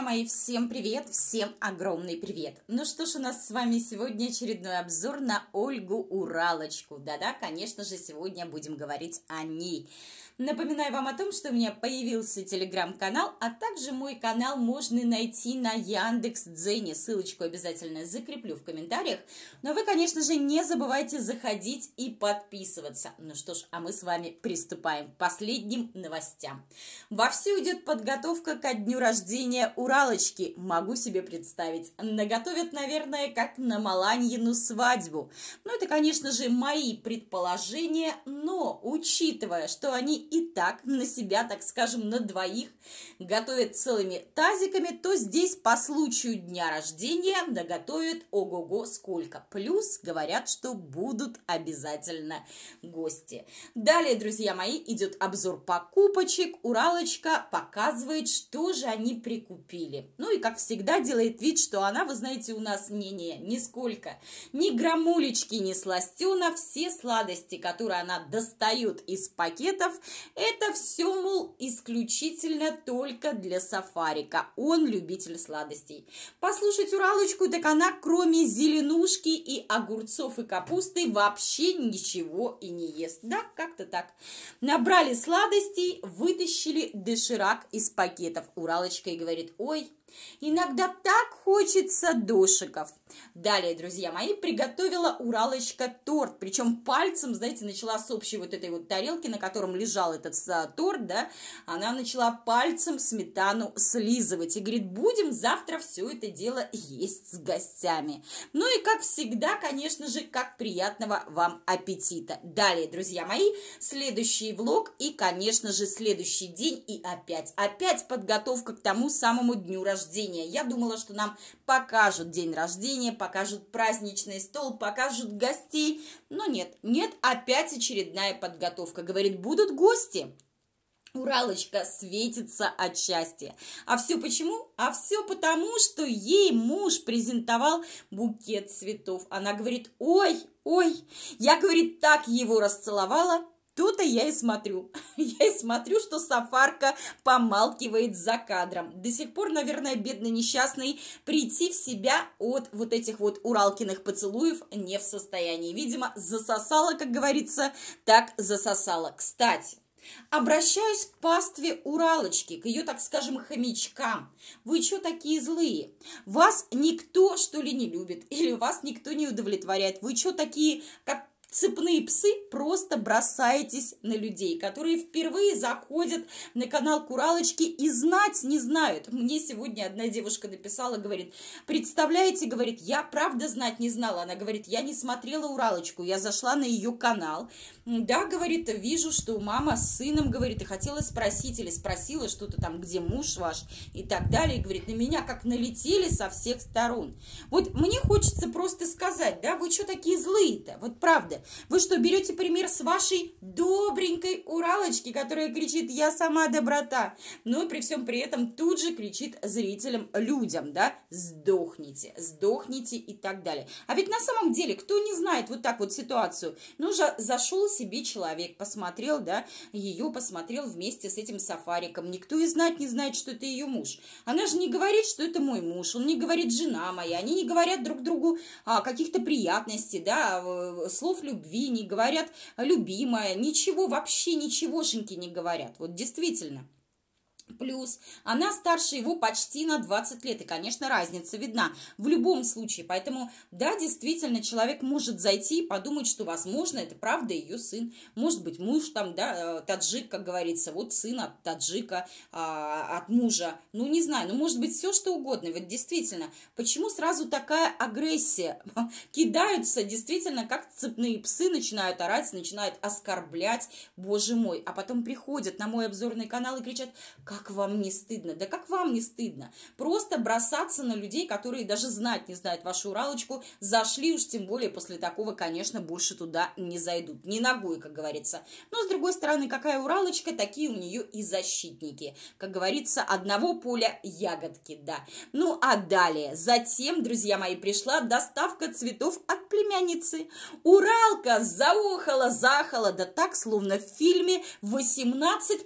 Друзья мои, всем привет, всем огромный привет! Ну что ж, у нас с вами сегодня очередной обзор на Ольгу Уралочку. Да-да, конечно же, сегодня будем говорить о ней. Напоминаю вам о том, что у меня появился телеграм-канал, а также мой канал можно найти на Яндекс Дзене. Ссылочку обязательно закреплю в комментариях. Но вы, конечно же, не забывайте заходить и подписываться. Ну что ж, а мы с вами приступаем к последним новостям. Вовсю идет подготовка ко дню рождения Уралочки. Могу себе представить. Наготовят, наверное, как на Маланьину свадьбу. Ну это, конечно же, мои предположения, но учитывая, что они и так на себя, так скажем, на двоих готовят целыми тазиками, то здесь по случаю дня рождения наготовят ого-го сколько. Плюс говорят, что будут обязательно гости. Далее, друзья мои, идет обзор покупочек. Уралочка показывает, что же они прикупили. Ну и, как всегда, делает вид, что она, вы знаете, у нас не-не, нисколько. Ни грамулечки, ни сластена, все сладости, которые она достает из пакетов, это все, мол, исключительно только для Сафарика. Он любитель сладостей. Послушать Уралочку, так она кроме зеленушки и огурцов и капусты вообще ничего и не ест. Да, как-то так. Набрали сладостей, вытащили доширак из пакетов. Уралочка и говорит, ой, Иногда так хочется дошиков. Далее, друзья мои, приготовила Уралочка торт. Причем пальцем, знаете, начала с общей вот этой вот тарелки, на котором лежал этот а, торт, да, она начала пальцем сметану слизывать. И говорит, будем завтра все это дело есть с гостями. Ну и, как всегда, конечно же, как приятного вам аппетита. Далее, друзья мои, следующий влог и, конечно же, следующий день. И опять, опять подготовка к тому самому дню рождения рождения. Я думала, что нам покажут день рождения, покажут праздничный стол, покажут гостей. Но нет, нет, опять очередная подготовка. Говорит, будут гости. Уралочка светится от счастья. А все почему? А все потому, что ей муж презентовал букет цветов. Она говорит, ой, ой, я, говорит, так его расцеловала, то-то я и смотрю. Я и смотрю, что Сафарка помалкивает за кадром. До сих пор, наверное, бедный несчастный прийти в себя от вот этих вот уралкиных поцелуев не в состоянии. Видимо, засосала, как говорится, так засосала. Кстати, Обращаюсь к пастве Уралочки, к ее, так скажем, хомячкам. Вы что такие злые? Вас никто, что ли, не любит? Или вас никто не удовлетворяет? Вы что такие, как цепные псы, просто бросаетесь на людей, которые впервые заходят на канал Куралочки и знать не знают. Мне сегодня одна девушка написала, говорит, представляете, говорит, я правда знать не знала. Она говорит, я не смотрела Уралочку, я зашла на ее канал. Да, говорит, вижу, что мама с сыном, говорит, и хотела спросить или спросила что-то там, где муж ваш и так далее. И говорит, на меня как налетели со всех сторон. Вот мне хочется просто сказать, да, вы что такие злые-то? Вот правда, вы что, берете пример с вашей добренькой уралочки, которая кричит «Я сама доброта», но при всем при этом тут же кричит зрителям, людям, да, «Сдохните, сдохните» и так далее. А ведь на самом деле, кто не знает вот так вот ситуацию? Ну, же зашел себе человек, посмотрел, да, ее посмотрел вместе с этим сафариком. Никто и знать не знает, что это ее муж. Она же не говорит, что это мой муж, он не говорит «жена моя», они не говорят друг другу о каких-то приятностей, да, э, слов любви, не говорят любимая, ничего, вообще ничегошеньки не говорят. Вот действительно. Плюс она старше его почти на 20 лет, и, конечно, разница видна в любом случае. Поэтому, да, действительно, человек может зайти и подумать, что, возможно, это правда ее сын. Может быть, муж там, да, э, таджик, как говорится, вот сын от таджика, а, от мужа. Ну, не знаю, ну, может быть, все что угодно. вот действительно, почему сразу такая агрессия? Кидаются, действительно, как цепные псы начинают орать, начинают оскорблять, боже мой. А потом приходят на мой обзорный канал и кричат, как как вам не стыдно? Да как вам не стыдно? Просто бросаться на людей, которые даже знать не знают вашу Уралочку, зашли уж тем более после такого, конечно, больше туда не зайдут. Не ногой, как говорится. Но, с другой стороны, какая Уралочка, такие у нее и защитники. Как говорится, одного поля ягодки, да. Ну, а далее, затем, друзья мои, пришла доставка цветов от племянницы. Уралка заохала, захала, да так, словно в фильме 18+.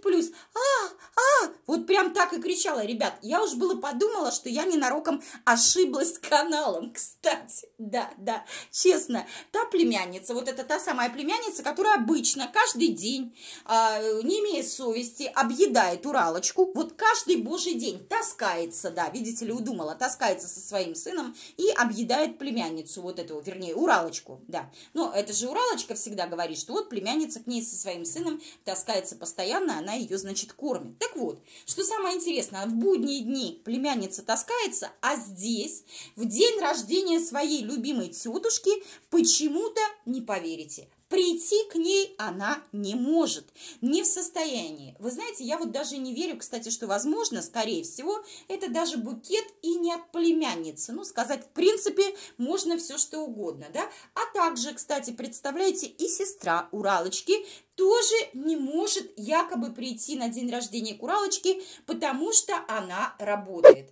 А, а, вот прям так и кричала, ребят. Я уж было подумала, что я ненароком ошиблась каналом, кстати. Да, да, честно. Та племянница, вот это та самая племянница, которая обычно каждый день, а, не имея совести, объедает Уралочку. Вот каждый божий день таскается, да, видите ли, удумала, таскается со своим сыном и объедает племянницу вот эту, вернее, Уралочку, да. Но это же Уралочка всегда говорит, что вот племянница к ней со своим сыном таскается постоянно, она ее, значит, кормит. Так вот, что самое интересное, в будние дни племянница таскается, а здесь, в день рождения своей любимой тетушки, почему-то, не поверите, прийти к ней она не может, не в состоянии. Вы знаете, я вот даже не верю, кстати, что возможно, скорее всего, это даже букет и не от племянницы. Ну, сказать, в принципе, можно все что угодно, да. А также, кстати, представляете, и сестра Уралочки тоже не может якобы прийти на день рождения к Уралочке, потому что она работает.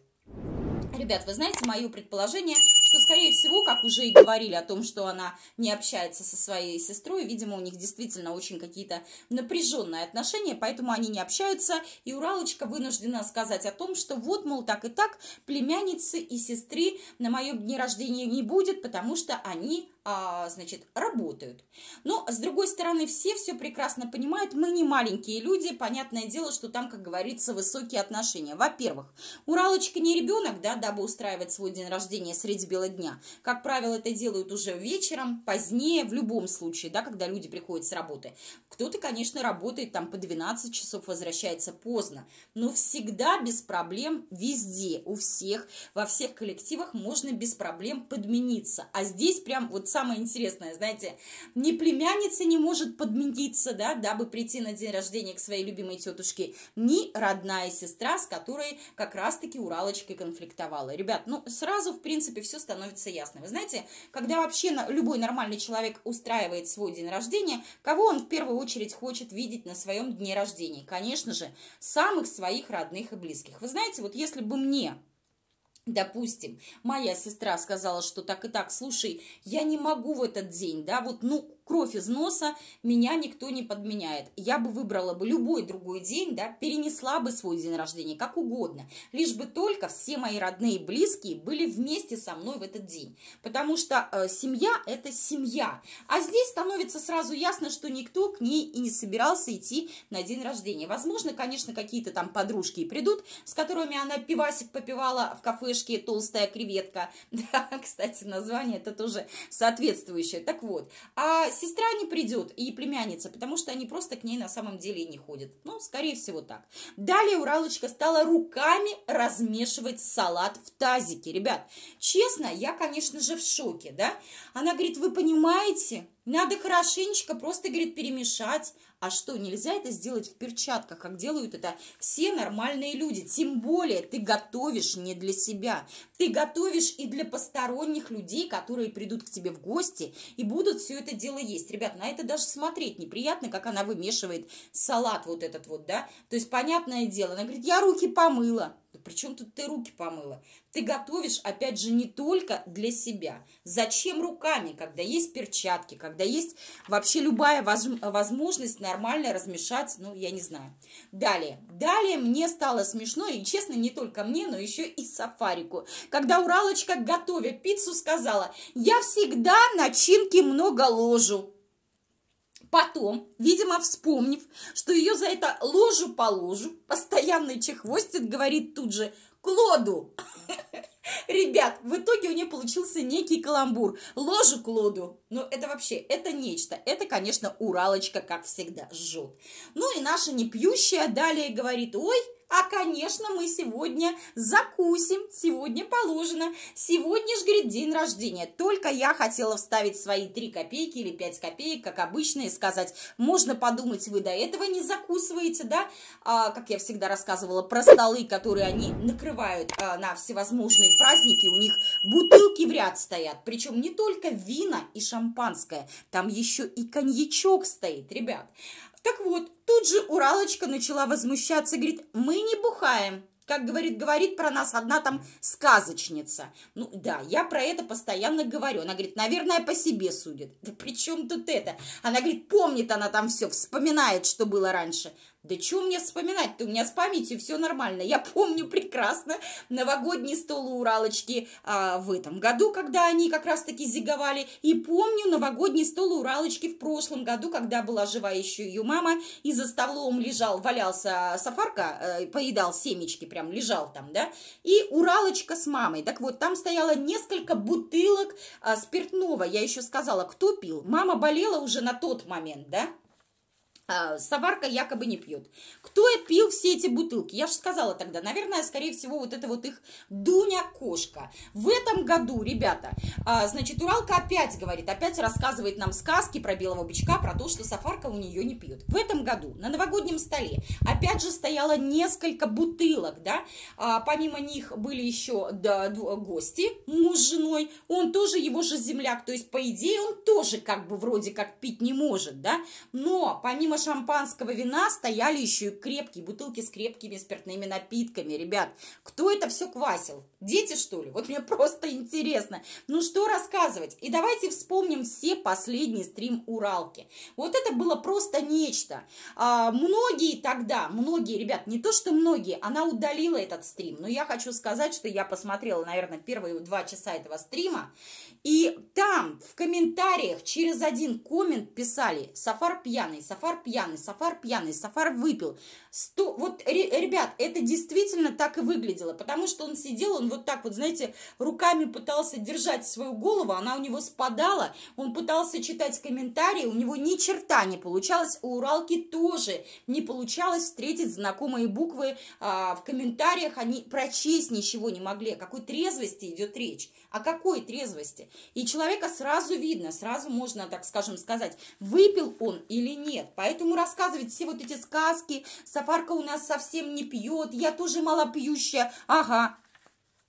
Ребят, вы знаете, мое предположение – что, скорее всего, как уже и говорили о том, что она не общается со своей сестрой, видимо, у них действительно очень какие-то напряженные отношения, поэтому они не общаются, и Уралочка вынуждена сказать о том, что вот, мол, так и так, племянницы и сестры на моем дне рождения не будет, потому что они а, значит, работают. Но, с другой стороны, все все прекрасно понимают, мы не маленькие люди, понятное дело, что там, как говорится, высокие отношения. Во-первых, Уралочка не ребенок, да, дабы устраивать свой день рождения средь бела дня. Как правило, это делают уже вечером, позднее, в любом случае, да, когда люди приходят с работы. Кто-то, конечно, работает там по 12 часов, возвращается поздно, но всегда без проблем везде, у всех, во всех коллективах можно без проблем подмениться. А здесь прям вот самое интересное, знаете, ни племянница не может подмениться, да, дабы прийти на день рождения к своей любимой тетушке, ни родная сестра, с которой как раз-таки Уралочкой конфликтовала. Ребят, ну, сразу, в принципе, все становится ясно. Вы знаете, когда вообще любой нормальный человек устраивает свой день рождения, кого он в первую очередь хочет видеть на своем дне рождения? Конечно же, самых своих родных и близких. Вы знаете, вот если бы мне Допустим, моя сестра сказала, что так и так, слушай, я не могу в этот день, да, вот, ну, кровь из носа, меня никто не подменяет. Я бы выбрала бы любой другой день, да, перенесла бы свой день рождения, как угодно, лишь бы только все мои родные и близкие были вместе со мной в этот день. Потому что э, семья – это семья. А здесь становится сразу ясно, что никто к ней и не собирался идти на день рождения. Возможно, конечно, какие-то там подружки и придут, с которыми она пивасик попивала в кафешке «Толстая креветка». Да, кстати, название это тоже соответствующее. Так вот, а сестра не придет и племянница, потому что они просто к ней на самом деле и не ходят. Ну, скорее всего так. Далее Уралочка стала руками размешивать салат в тазике. Ребят, честно, я, конечно же, в шоке, да? Она говорит, вы понимаете, надо хорошенечко просто, говорит, перемешать. А что, нельзя это сделать в перчатках, как делают это все нормальные люди. Тем более ты готовишь не для себя. Ты готовишь и для посторонних людей, которые придут к тебе в гости и будут все это дело есть. Ребят, на это даже смотреть неприятно, как она вымешивает салат вот этот вот, да. То есть, понятное дело, она говорит, я руки помыла. Причем тут ты руки помыла? Ты готовишь, опять же, не только для себя. Зачем руками, когда есть перчатки, когда есть вообще любая возможность нормально размешать, ну, я не знаю. Далее. Далее мне стало смешно, и честно, не только мне, но еще и сафарику. Когда Уралочка, готовя пиццу, сказала, я всегда начинки много ложу. Потом, видимо, вспомнив, что ее за это ложу по ложу, постоянный чехвостит, говорит тут же «Клоду!» Ребят, в итоге у нее получился некий каламбур. Ложу Клоду. Ну, это вообще, это нечто. Это, конечно, Уралочка, как всегда, жжет. Ну и наша непьющая далее говорит, ой, а, конечно, мы сегодня закусим, сегодня положено. Сегодня же, говорит, день рождения. Только я хотела вставить свои 3 копейки или 5 копеек, как обычно, и сказать, можно подумать, вы до этого не закусываете, да? А, как я всегда рассказывала про столы, которые они накрывают а, на всевозможные праздники. У них бутылки в ряд стоят, причем не только вина и шампанское, там еще и коньячок стоит, ребят. Так вот, тут же Уралочка начала возмущаться, говорит, мы не бухаем, как говорит, говорит про нас одна там сказочница. Ну да, я про это постоянно говорю. Она говорит, наверное, по себе судит. Да при чем тут это? Она говорит, помнит она там все, вспоминает, что было раньше. Да что мне вспоминать-то? У меня с памятью все нормально. Я помню прекрасно новогодний стол у Уралочки а, в этом году, когда они как раз-таки зиговали. И помню новогодний стол у Уралочки в прошлом году, когда была жива еще ее мама. И за столом лежал, валялся Сафарка, э, поедал семечки, прям лежал там, да. И Уралочка с мамой. Так вот, там стояло несколько бутылок э, спиртного. Я еще сказала, кто пил? Мама болела уже на тот момент, да а, Саварка якобы не пьет. Кто пил все эти бутылки? Я же сказала тогда, наверное, скорее всего, вот это вот их Дуня-кошка. В этом году, ребята, а, значит, Уралка опять говорит, опять рассказывает нам сказки про белого бычка, про то, что Сафарка у нее не пьет. В этом году на новогоднем столе опять же стояло несколько бутылок, да, а, помимо них были еще гости, муж с женой, он тоже его же земляк, то есть, по идее, он тоже как бы вроде как пить не может, да, но помимо помимо шампанского вина стояли еще и крепкие бутылки с крепкими спиртными напитками. Ребят, кто это все квасил? Дети, что ли? Вот мне просто интересно. Ну что рассказывать? И давайте вспомним все последние стрим Уралки. Вот это было просто нечто. А, многие тогда, многие, ребят, не то что многие, она удалила этот стрим. Но я хочу сказать, что я посмотрела, наверное, первые два часа этого стрима. И там в комментариях через один коммент писали «Сафар пьяный, Сафар пьяный, Сафар пьяный, Сафар выпил. 100, вот, ребят, это действительно так и выглядело, потому что он сидел, он вот так вот, знаете, руками пытался держать свою голову, она у него спадала, он пытался читать комментарии, у него ни черта не получалось, у Уралки тоже не получалось встретить знакомые буквы а, в комментариях, они прочесть ничего не могли, о какой трезвости идет речь, о какой трезвости. И человека сразу видно, сразу можно, так скажем, сказать, выпил он или нет. Поэтому рассказывать все вот эти сказки, со Сафарка у нас совсем не пьет, я тоже малопьющая, ага,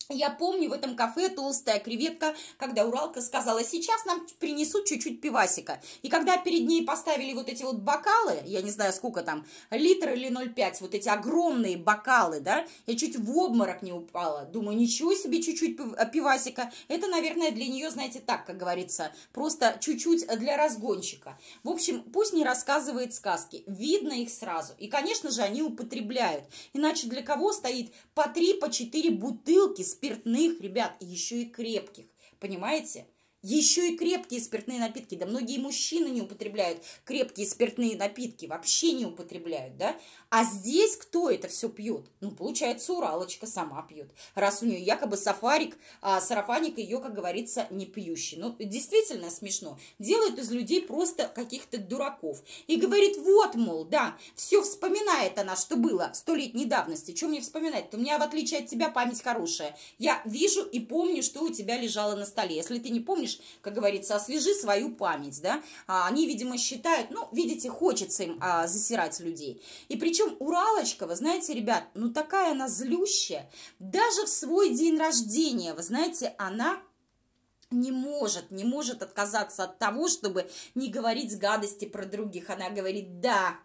я помню в этом кафе толстая креветка, когда Уралка сказала, сейчас нам принесут чуть-чуть пивасика. И когда перед ней поставили вот эти вот бокалы, я не знаю сколько там, литр или 0,5, вот эти огромные бокалы, да, я чуть в обморок не упала. Думаю, ничего себе чуть-чуть э, пивасика. Это, наверное, для нее, знаете, так, как говорится, просто чуть-чуть для разгонщика. В общем, пусть не рассказывает сказки, видно их сразу. И, конечно же, они употребляют. Иначе для кого стоит по 3, по 4 бутылки с спиртных, ребят, еще и крепких. Понимаете? Еще и крепкие спиртные напитки. Да многие мужчины не употребляют крепкие спиртные напитки, вообще не употребляют, да? А здесь кто это все пьет? Ну, получается, Уралочка сама пьет. Раз у нее якобы сафарик, а сарафаник ее, как говорится, не пьющий. Ну, действительно смешно. Делают из людей просто каких-то дураков. И говорит, вот, мол, да, все вспоминает она, что было сто лет недавности. Чем мне вспоминать? У меня, в отличие от тебя, память хорошая. Я вижу и помню, что у тебя лежало на столе. Если ты не помнишь, помнишь, как говорится, освежи свою память, да, а они, видимо, считают, ну, видите, хочется им а, засирать людей. И причем Уралочка, вы знаете, ребят, ну, такая она злющая, даже в свой день рождения, вы знаете, она не может, не может отказаться от того, чтобы не говорить гадости про других. Она говорит, да,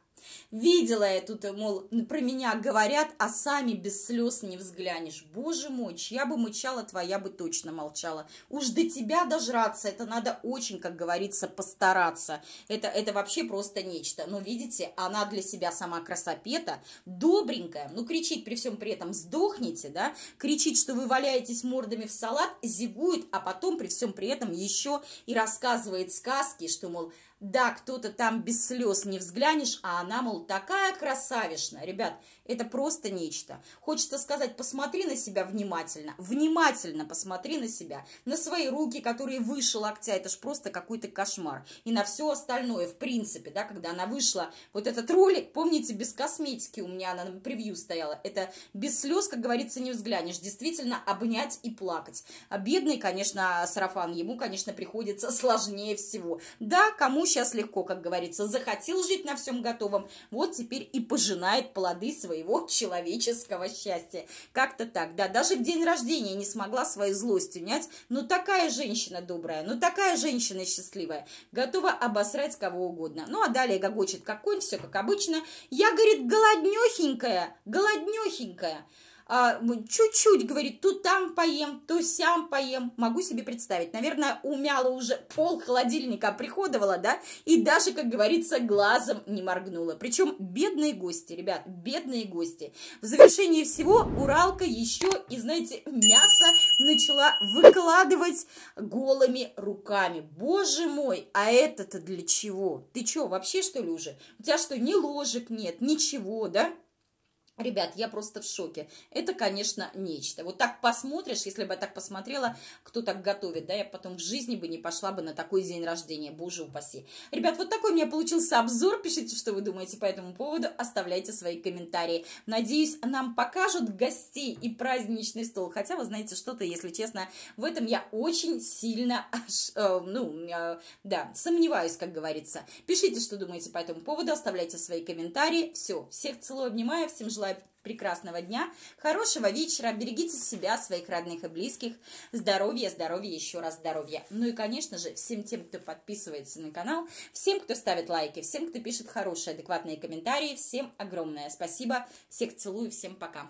Видела я тут, мол, про меня говорят, а сами без слез не взглянешь. Боже мой, чья бы мычала, твоя бы точно молчала. Уж до тебя дожраться, это надо очень, как говорится, постараться. Это, это вообще просто нечто. Но видите, она для себя сама красопета, добренькая, ну кричит при всем при этом сдохните, да, кричит, что вы валяетесь мордами в салат, зигует, а потом при всем при этом еще и рассказывает сказки, что, мол, да, кто-то там без слез не взглянешь, а она, мол, такая красавишна. Ребят, это просто нечто. Хочется сказать, посмотри на себя внимательно, внимательно посмотри на себя, на свои руки, которые выше локтя, это же просто какой-то кошмар. И на все остальное, в принципе, да, когда она вышла, вот этот ролик, помните, без косметики у меня она на превью стояла, это без слез, как говорится, не взглянешь, действительно обнять и плакать. А бедный, конечно, сарафан, ему, конечно, приходится сложнее всего. Да, кому сейчас легко, как говорится, захотел жить на всем готовом, вот теперь и пожинает плоды своего человеческого счастья. Как-то так, да, даже в день рождения не смогла свою злость унять, но «Ну, такая женщина добрая, но ну, такая женщина счастливая, готова обосрать кого угодно. Ну а далее гогочит, как конь, все как обычно. Я, говорит, голоднехенькая, голоднехенькая. А, чуть-чуть, говорит, то там поем, то сям поем. Могу себе представить. Наверное, умяла уже пол холодильника, приходовала, да, и даже, как говорится, глазом не моргнула. Причем бедные гости, ребят, бедные гости. В завершении всего Уралка еще и, знаете, мясо начала выкладывать голыми руками. Боже мой, а это-то для чего? Ты что, вообще что ли уже? У тебя что, ни ложек нет, ничего, да? Ребят, я просто в шоке. Это, конечно, нечто. Вот так посмотришь, если бы я так посмотрела, кто так готовит, да, я потом в жизни бы не пошла бы на такой день рождения, боже упаси. Ребят, вот такой у меня получился обзор, пишите, что вы думаете по этому поводу, оставляйте свои комментарии. Надеюсь, нам покажут гостей и праздничный стол, хотя вы знаете что-то, если честно, в этом я очень сильно, э, ну, э, да, сомневаюсь, как говорится. Пишите, что думаете по этому поводу, оставляйте свои комментарии. Все, всех целую, обнимаю, всем желаю желаю прекрасного дня, хорошего вечера, берегите себя, своих родных и близких, здоровья, здоровья, еще раз здоровья. Ну и, конечно же, всем тем, кто подписывается на канал, всем, кто ставит лайки, всем, кто пишет хорошие, адекватные комментарии, всем огромное спасибо, всех целую, всем пока.